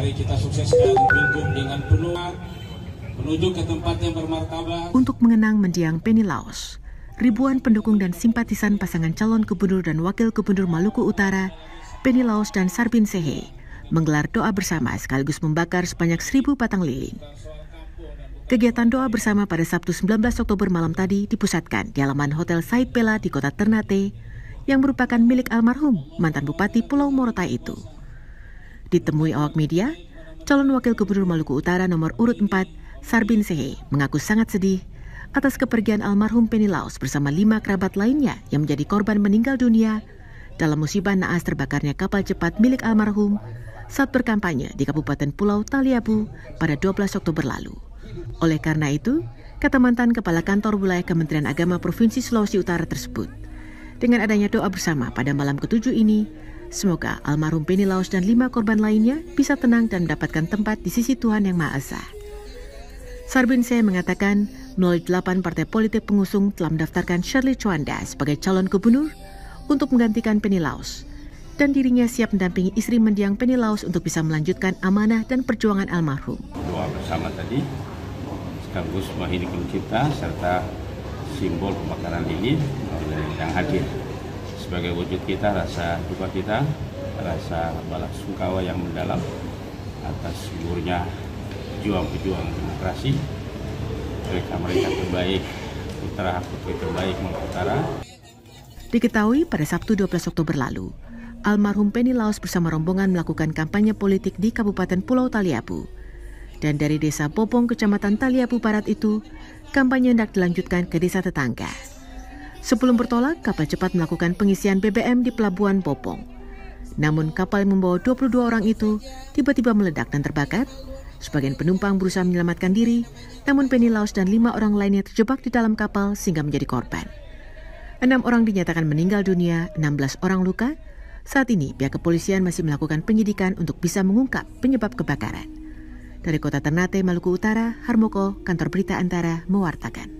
Mari kita sukseskan dengan penuh menuju ke tempat yang bermartabat. Untuk mengenang mendiang Penny Laos, ribuan pendukung dan simpatisan pasangan calon gubernur dan wakil gubernur Maluku Utara, Penny Laos dan Sarbin Sehe, menggelar doa bersama sekaligus membakar sebanyak seribu batang lilin. Kegiatan doa bersama pada Sabtu 19 Oktober malam tadi dipusatkan di halaman Hotel Said Pela di kota Ternate, yang merupakan milik almarhum mantan Bupati Pulau Morotai itu. Ditemui awak media, calon wakil gubernur Maluku Utara nomor urut 4, Sarbin Sehe, mengaku sangat sedih atas kepergian almarhum Penny Laos bersama lima kerabat lainnya yang menjadi korban meninggal dunia dalam musibah naas terbakarnya kapal cepat milik almarhum saat berkampanye di Kabupaten Pulau Taliabu pada 12 Oktober lalu. Oleh karena itu, kata mantan Kepala Kantor Wilayah Kementerian Agama Provinsi Sulawesi Utara tersebut, dengan adanya doa bersama pada malam ketujuh ini, Semoga almarhum Penny Laos dan lima korban lainnya bisa tenang dan mendapatkan tempat di sisi Tuhan Yang Maha Esa. Sarbin saya mengatakan, melalui delapan partai politik pengusung telah mendaftarkan Shirley Chuanda sebagai calon gubernur untuk menggantikan Penny Laos. Dan dirinya siap mendampingi istri mendiang Penny Laos untuk bisa melanjutkan amanah dan perjuangan almarhum. Doa bersama tadi, sekaligus Mahini Cipta serta simbol pembakaran ini yang hadir sebagai wujud kita rasa duka kita, rasa balas sungkawa yang mendalam atas gugurnya juang pejuang demokrasi, mereka-mereka terbaik, putra-putri terbaik Mangkutara. Diketahui pada Sabtu 12 Oktober lalu, almarhum Penny Laos bersama rombongan melakukan kampanye politik di Kabupaten Pulau Taliabu. Dan dari desa Popong, Kecamatan Taliabu Barat itu, kampanye hendak dilanjutkan ke desa tetangga. Sebelum bertolak, kapal cepat melakukan pengisian BBM di Pelabuhan Popong. Namun kapal yang membawa 22 orang itu tiba-tiba meledak dan terbakar. Sebagian penumpang berusaha menyelamatkan diri, namun Penny Laos dan lima orang lainnya terjebak di dalam kapal sehingga menjadi korban. Enam orang dinyatakan meninggal dunia, 16 orang luka. Saat ini pihak kepolisian masih melakukan penyidikan untuk bisa mengungkap penyebab kebakaran. Dari kota Ternate, Maluku Utara, Harmoko, kantor berita antara mewartakan.